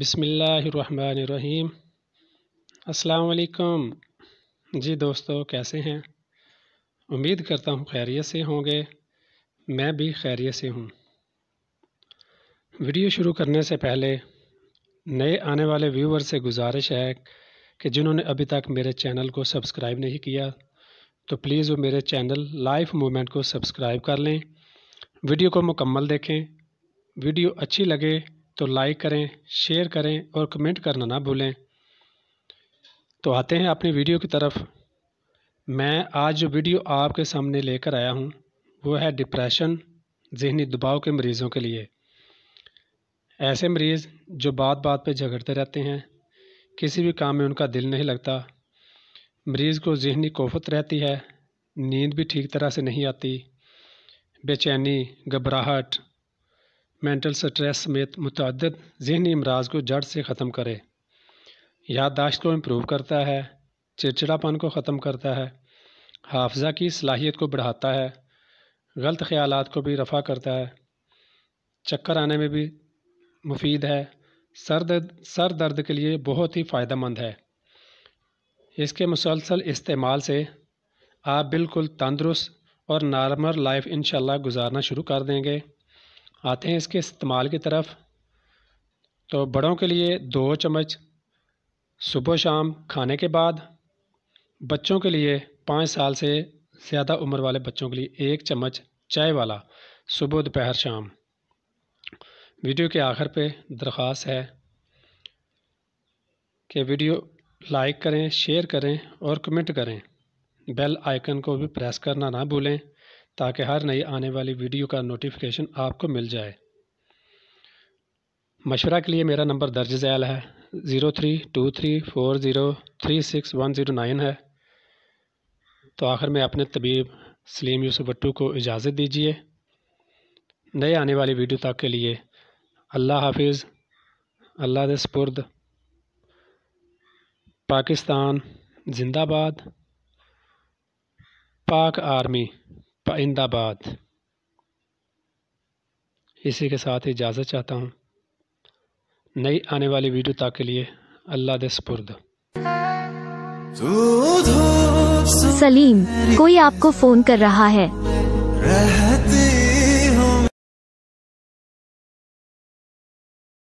बिसमीम् अल्लाम जी दोस्तों कैसे हैं उम्मीद करता हूँ खैरियत से होंगे मैं भी खैरियत से हूँ वीडियो शुरू करने से पहले नए आने वाले व्यूवर से गुजारिश है कि जिन्होंने अभी तक मेरे चैनल को सब्सक्राइब नहीं किया तो प्लीज़ वो मेरे चैनल लाइफ मूवमेंट को सब्सक्राइब कर लें वीडियो को मुकम्मल देखें वीडियो अच्छी लगे तो लाइक करें शेयर करें और कमेंट करना ना भूलें तो आते हैं अपनी वीडियो की तरफ मैं आज जो वीडियो आपके सामने लेकर आया हूँ वो है डिप्रेशन जहनी दबाव के मरीज़ों के लिए ऐसे मरीज़ जो बात बात पे झगड़ते रहते हैं किसी भी काम में उनका दिल नहीं लगता मरीज़ को जहनी कोफत रहती है नींद भी ठीक तरह से नहीं आती बेचैनी घबराहट मेंटल स्ट्रेस समेत मुतद जहनी अमराज को जड़ से ख़त्म करे याददाश्त को इम्प्रूव करता है चिड़चिड़ापन को ख़त्म करता है हाफजा की सलाहियत को बढ़ाता है गलत ख्याल को भी रफ़ा करता है चक्कर आने में भी मुफीद है सर दर्द सर दर्द के लिए बहुत ही फ़ायदा मंद है इसके मुसलसल इस्तेमाल से आप बिल्कुल तंदरुस्त और नॉर्मल लाइफ इन गुजारना शुरू कर देंगे आते हैं इसके इस्तेमाल की तरफ तो बड़ों के लिए दो चम्मच सुबह शाम खाने के बाद बच्चों के लिए पाँच साल से ज़्यादा उम्र वाले बच्चों के लिए एक चम्मच चाय वाला सुबह दोपहर शाम वीडियो के आखिर पे दरख्वास्त है कि वीडियो लाइक करें शेयर करें और कमेंट करें बेल आइकन को भी प्रेस करना ना भूलें ताकि हर नई आने वाली वीडियो का नोटिफिकेशन आपको मिल जाए मशवरा के लिए मेरा नंबर दर्ज ज़ैल है zero three two three four zero three six one zero nine है तो आखिर में अपने तबीब सलीम यूसुफ भट्टू को इजाज़त दीजिए नए आने वाली वीडियो तक के लिए अल्लाह हाफिज़ अल्लाह दे सपुर्द पाकिस्तान जिंदाबाद पाक आर्मी पाइंदाबाद इसी के साथ इजाज़त चाहता हूँ नई आने वाली वीडियो तक के लिए अल्लाह दे सपुर्द सलीम कोई आपको फ़ोन कर रहा है